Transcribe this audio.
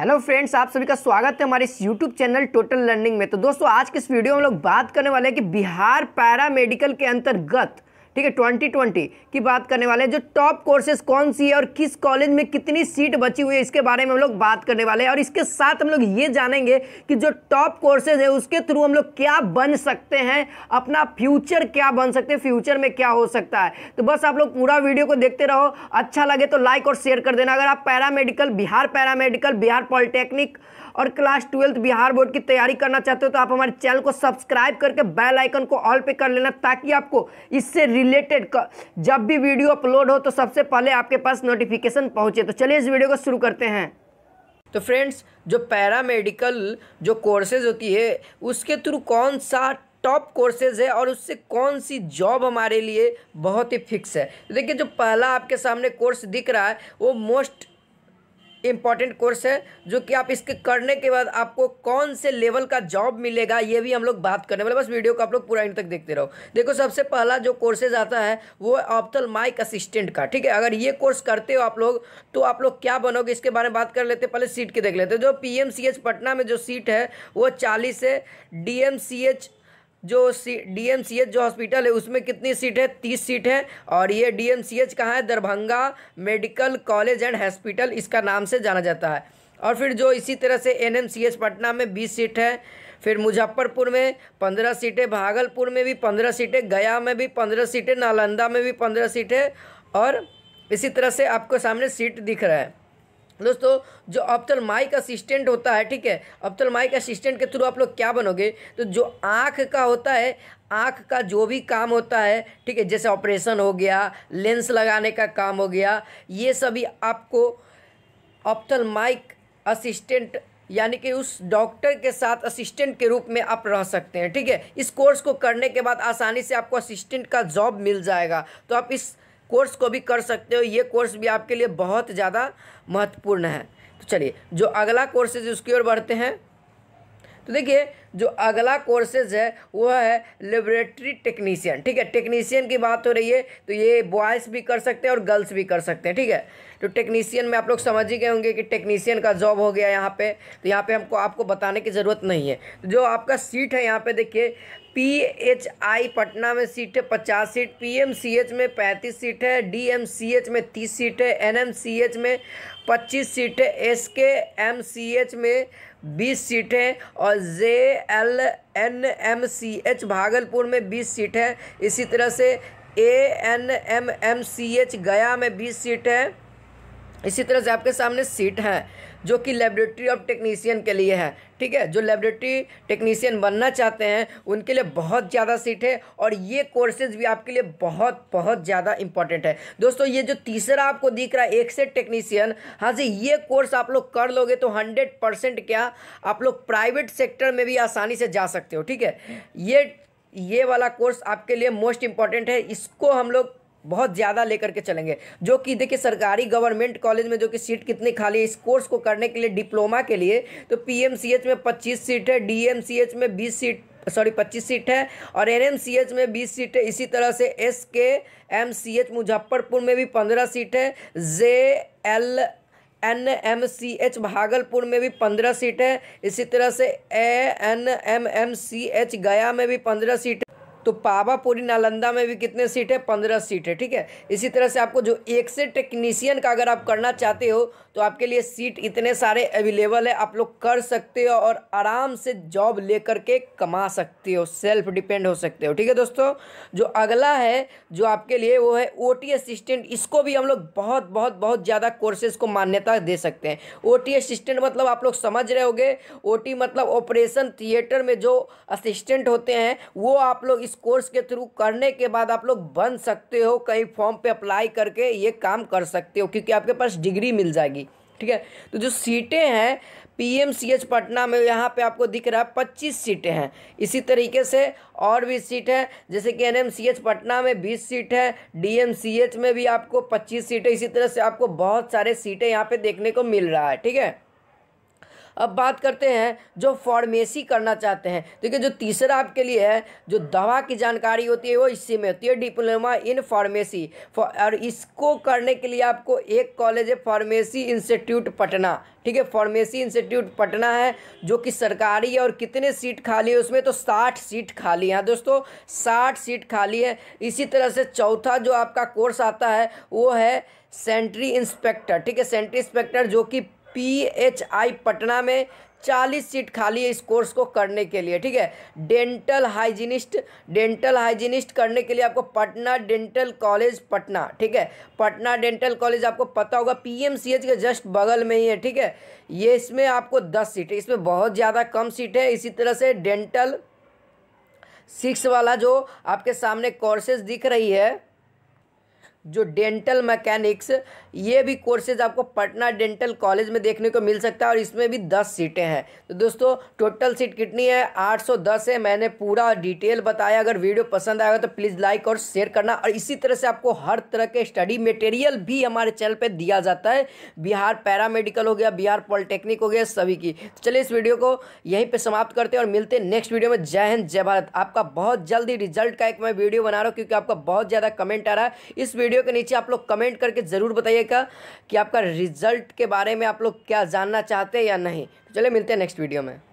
hello friends आप सभी का स्वागत है हमारे इस यूट्यूब चैनल टोटल लर्निंग में तो दोस्तों आज के इस वीडियो में हम लोग बात करने वाले हैं कि बिहार पैरा मेडिकल के अंतर्गत ठीक है ट्वेंटी ट्वेंटी की बात करने वाले हैं जो टॉप कोर्सेज कौन सी है और किस कॉलेज में कितनी सीट बची हुई है इसके बारे में हम लोग बात करने वाले हैं और इसके साथ हम लोग ये जानेंगे कि जो टॉप कोर्सेज है उसके थ्रू हम लोग क्या बन सकते हैं अपना फ्यूचर क्या बन सकते हैं फ्यूचर में क्या हो सकता है तो बस आप लोग पूरा वीडियो को देखते रहो अच्छा लगे तो लाइक और शेयर कर देना अगर आप paramedical Bihar paramedical Bihar polytechnic और क्लास ट्वेल्थ बिहार बोर्ड की तैयारी करना चाहते हो तो आप हमारे चैनल को सब्सक्राइब करके बेल आइकन को ऑल पे कर लेना ताकि आपको इससे रिलेटेड जब भी वीडियो अपलोड हो तो सबसे पहले आपके पास नोटिफिकेशन पहुँचे तो चलिए इस वीडियो को शुरू करते हैं तो फ्रेंड्स जो पैरामेडिकल जो कोर्सेज होती है उसके थ्रू कौन सा टॉप कोर्सेज है और उससे कौन सी जॉब हमारे लिए बहुत ही फिक्स है देखिए जो पहला आपके सामने कोर्स दिख रहा है वो मोस्ट इम्पॉर्टेंट कोर्स है जो कि आप इसके करने के बाद आपको कौन से लेवल का जॉब मिलेगा ये भी हम लोग बात करने वाले बस वीडियो को आप लोग पूरा इन तक देखते रहो देखो सबसे पहला जो कोर्सेज आता है वो ऑप्थल माइक असिस्टेंट का ठीक है अगर ये कोर्स करते हो आप लोग तो आप लोग क्या बनोगे इसके बारे में बात कर लेते पहले सीट के देख लेते जो पी पटना में जो सीट है वो चालीस है डी जो C D M C H जो हॉस्पिटल है उसमें कितनी सीट है तीस सीट है और ये डी एम सी एच कहाँ है Darbhanga medical college and hospital इसका नाम से जाना जाता है और फिर जो इसी तरह से N M C H Patna में बीस सीट है फिर मुजफ्फरपुर में पंद्रह सीटें भागलपुर में भी पंद्रह सीटें गया में भी पंद्रह सीटें नालंदा में भी पंद्रह सीटें और इसी तरह से आपको सामने सीट दिख रहा है दोस्तों जो अब्तल माइक असिस्टेंट होता है ठीक है अब्तल माइक असिस्टेंट के थ्रू आप लोग क्या बनोगे तो जो आँख का होता है आँख का जो भी काम होता है ठीक है जैसे ऑपरेशन हो गया लेंस लगाने का काम हो गया ये सभी आपको ऑप्थल माइक असिस्टेंट यानी कि उस डॉक्टर के साथ असिस्टेंट के रूप में आप रह सकते हैं ठीक है इस कोर्स को करने के बाद आसानी से आपको असिस्टेंट का जॉब मिल जाएगा तो आप इस कोर्स को भी कर सकते हो ये कोर्स भी आपके लिए बहुत ज़्यादा महत्वपूर्ण है तो चलिए जो अगला कोर्स है उसकी ओर बढ़ते हैं तो देखिए जो अगला कोर्सेज है वह है लेबोरेटरी टेक्नीशियन ठीक है टेक्नीशियन की बात हो रही है तो ये बॉयज़ भी कर सकते हैं और गर्ल्स भी कर सकते हैं ठीक है तो टेक्नीशियन में आप लोग समझ ही गए होंगे कि टेक्नीशियन का जॉब हो गया यहाँ पे तो यहाँ पे हमको आपको बताने की ज़रूरत नहीं है तो जो आपका सीट है यहाँ पे देखिए पी एच आई पटना में सीट है पचास seat P M C H में पैंतीस सीट है डी एम सी एच में तीस सीट है एन एम सी एच में पच्चीस सीट है एस के एम सी एच में बीस सीटें और J L N M C H Bhagalpur में बीस सीट है इसी तरह से A N M M C H Gaya में बीस सीट है इसी तरह से आपके सामने सीट हैं जो कि लेबोरेटरी ऑफ टेक्नीशियन के लिए है ठीक है जो लेबोरेटरी टेक्नीशियन बनना चाहते हैं उनके लिए बहुत ज़्यादा सीट है और ये कोर्सेज भी आपके लिए बहुत बहुत ज़्यादा इंपॉर्टेंट है दोस्तों ये जो तीसरा आपको दिख रहा है एक सेट टेक्नीशियन हाँ जी ये कोर्स आप लोग कर लोगे तो हंड्रेड परसेंट क्या आप लोग प्राइवेट सेक्टर में भी आसानी से जा सकते हो ठीक है ये ये वाला कोर्स आपके लिए मोस्ट इंपॉर्टेंट है इसको हम लोग बहुत ज़्यादा लेकर के चलेंगे जो कि देखिए सरकारी गवर्नमेंट कॉलेज में जो कि सीट कितनी खाली है इस कोर्स को करने के लिए डिप्लोमा के लिए तो पीएमसीएच में 25 सीट है डीएमसीएच में 20 सीट सॉरी 25 सीट है और एन में 20 सीट है इसी तरह से एस के एम सी एच मुजफ्फरपुर में भी 15 सीट है J L N M C H Bhagalpur में भी पंद्रह सीट है इसी तरह से A N M M C H Gaya में भी पंद्रह सीट है तो पावापुरी नालंदा में भी कितने सीट है पंद्रह सीट है ठीक है इसी तरह से आपको जो एक से टेक्नीशियन का अगर आप करना चाहते हो तो आपके लिए सीट इतने सारे अवेलेबल है आप लोग कर सकते हो और आराम से जॉब ले करके कमा सकते हो सेल्फ डिपेंड हो सकते हो ठीक है दोस्तों जो अगला है जो आपके लिए वो है ओ असिस्टेंट इसको भी हम लोग बहुत बहुत बहुत ज़्यादा कोर्सेज को मान्यता दे सकते हैं ओ असिस्टेंट मतलब आप लोग समझ रहे हो ओ मतलब ऑपरेशन थिएटर में जो असिस्टेंट होते हैं वो आप लोग इस कोर्स के थ्रू करने के बाद आप लोग बन सकते हो कहीं फॉर्म पे अप्लाई करके ये काम कर सकते हो क्योंकि आपके पास डिग्री मिल जाएगी ठीक है तो जो सीटें हैं पीएमसीएच पटना में यहाँ पे आपको दिख रहा है पच्चीस सीटें हैं इसी तरीके से और भी सीट है जैसे कि एनएमसीएच पटना में बीस सीट है डीएमसीएच में भी आपको पच्चीस सीटें इसी तरह से आपको बहुत सारे सीटें यहाँ पे देखने को मिल रहा है ठीक है अब बात करते हैं जो फॉर्मेसी करना चाहते हैं देखिए जो तीसरा आपके लिए है जो दवा की जानकारी होती है वो इसी में होती है डिप्लोमा इन फार्मेसी और इसको करने के लिए आपको एक कॉलेज है फार्मेसी इंस्टीट्यूट पटना ठीक है फार्मेसी इंस्टीट्यूट पटना है जो कि सरकारी है और कितने सीट खाली है उसमें तो साठ सीट खाली है हाँ दोस्तों साठ सीट खाली है इसी तरह से चौथा जो आपका कोर्स आता है वो है सेंट्री इंस्पेक्टर ठीक है सेंट्री इंस्पेक्टर जो कि पीएचआई पटना में चालीस सीट खाली है इस कोर्स को करने के लिए ठीक है डेंटल हाइजीनिस्ट डेंटल हाइजीनिस्ट करने के लिए आपको पटना डेंटल कॉलेज पटना ठीक है पटना डेंटल कॉलेज आपको पता होगा पीएमसीएच के जस्ट बगल में ही है ठीक है ये इसमें आपको दस सीट है इसमें बहुत ज़्यादा कम सीट है इसी तरह से डेंटल सिक्स वाला जो आपके सामने कोर्सेज दिख रही है जो डेंटल मैकेनिक्स ये भी कोर्सेज आपको पटना डेंटल कॉलेज में देखने को मिल सकता है और इसमें भी दस सीटें हैं तो दोस्तों टोटल सीट कितनी है आठ सौ दस है मैंने पूरा डिटेल बताया अगर वीडियो पसंद आएगा तो प्लीज़ लाइक और शेयर करना और इसी तरह से आपको हर तरह के स्टडी मटेरियल भी हमारे चैनल पर दिया जाता है बिहार पैरामेडिकल हो गया बिहार पॉलिटेक्निक हो गया सभी की तो चलिए इस वीडियो को यहीं पर समाप्त करते हैं और मिलते हैं नेक्स्ट वीडियो में जय हिंद जय भारत आपका बहुत जल्दी रिजल्ट का एक मैं वीडियो बना रहा हूँ क्योंकि आपका बहुत ज़्यादा कमेंट आ रहा है इस वीडियो वीडियो के नीचे आप लोग कमेंट करके ज़रूर बताइएगा कि आपका रिजल्ट के बारे में आप लोग क्या जानना चाहते हैं या नहीं तो चलिए मिलते हैं नेक्स्ट वीडियो में